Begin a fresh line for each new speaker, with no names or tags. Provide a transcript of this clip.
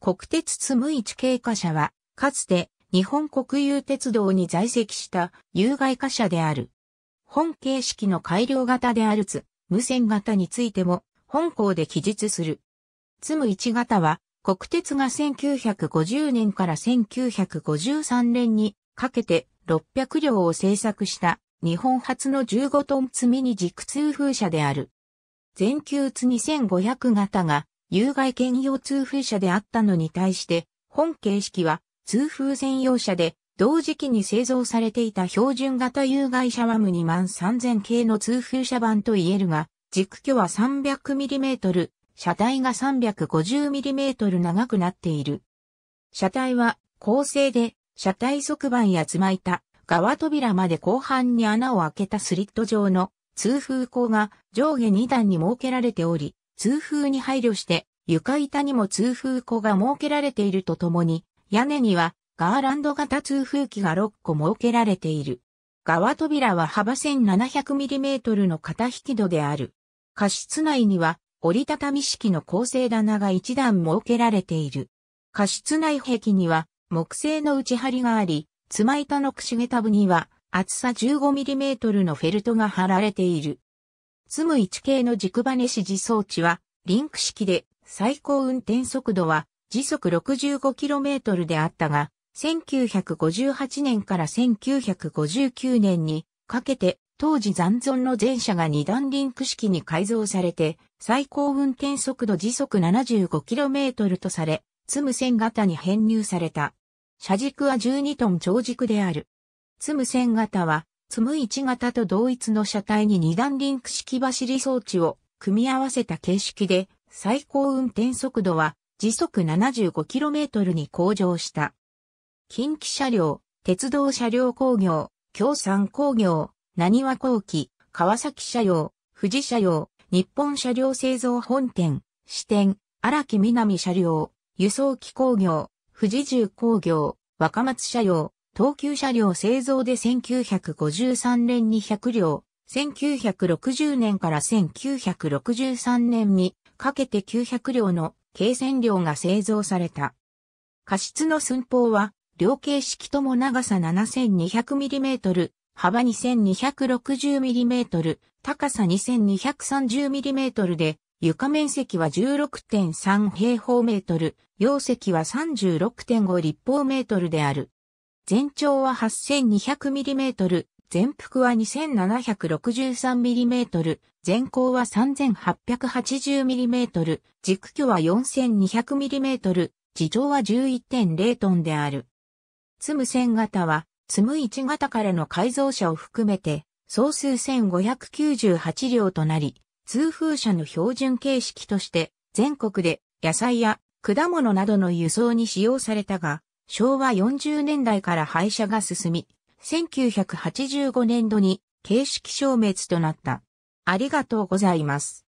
国鉄つむいち経過社は、かつて日本国有鉄道に在籍した有害貨車である。本形式の改良型であるつ、無線型についても、本校で記述する。つむ1型は、国鉄が1950年から1953年にかけて600両を製作した日本初の15トン積みに軸通風車である。全球つ2500型が有害兼用通風車であったのに対して、本形式は通風専用車で、同時期に製造されていた標準型有害車は2万3000系の通風車版と言えるが、軸距は 300mm、車体が 350mm 長くなっている。車体は高性で、車体側板やつま板、側扉まで後半に穴を開けたスリット状の通風口が上下2段に設けられており、通風に配慮して床板にも通風庫が設けられているとともに、屋根にはガーランド型通風機が6個設けられている。側扉は幅 1700mm の片引き戸である。過室内には折りたたみ式の構成棚が1段設けられている。過室内壁には木製の内張りがあり、妻板のくしげタブには厚さ 15mm のフェルトが貼られている。ツむ1系の軸バネ指示装置は、リンク式で最高運転速度は時速 65km であったが、1958年から1959年にかけて当時残存の全車が2段リンク式に改造されて最高運転速度時速 75km とされ、ツむ線型に編入された。車軸は12トン長軸である。ツむ線型は積む1型と同一の車体に2段リンク式走り装置を組み合わせた形式で、最高運転速度は時速 75km に向上した。近畿車両、鉄道車両工業、京山工業、何和工機、川崎車両、富士車両、日本車両製造本店、支店、荒木南車両、輸送機工業、富士重工業、若松車両、東急車両製造で1953年に100両、1960年から1963年にかけて900両の軽線量が製造された。過失の寸法は、両形式とも長さ 7200mm、幅 2260mm、高さ 2230mm で、床面積は16.3平方メートル、容積は36.5立方メートルである。全長は 8200mm、全幅は 2763mm、全高は 3880mm、軸距は 4200mm、地上は11.0トンである。積む線型は、積む1型からの改造車を含めて、総数1598両となり、通風車の標準形式として、全国で野菜や果物などの輸送に使用されたが、昭和40年代から廃車が進み、1985年度に形式消滅となった。ありがとうございます。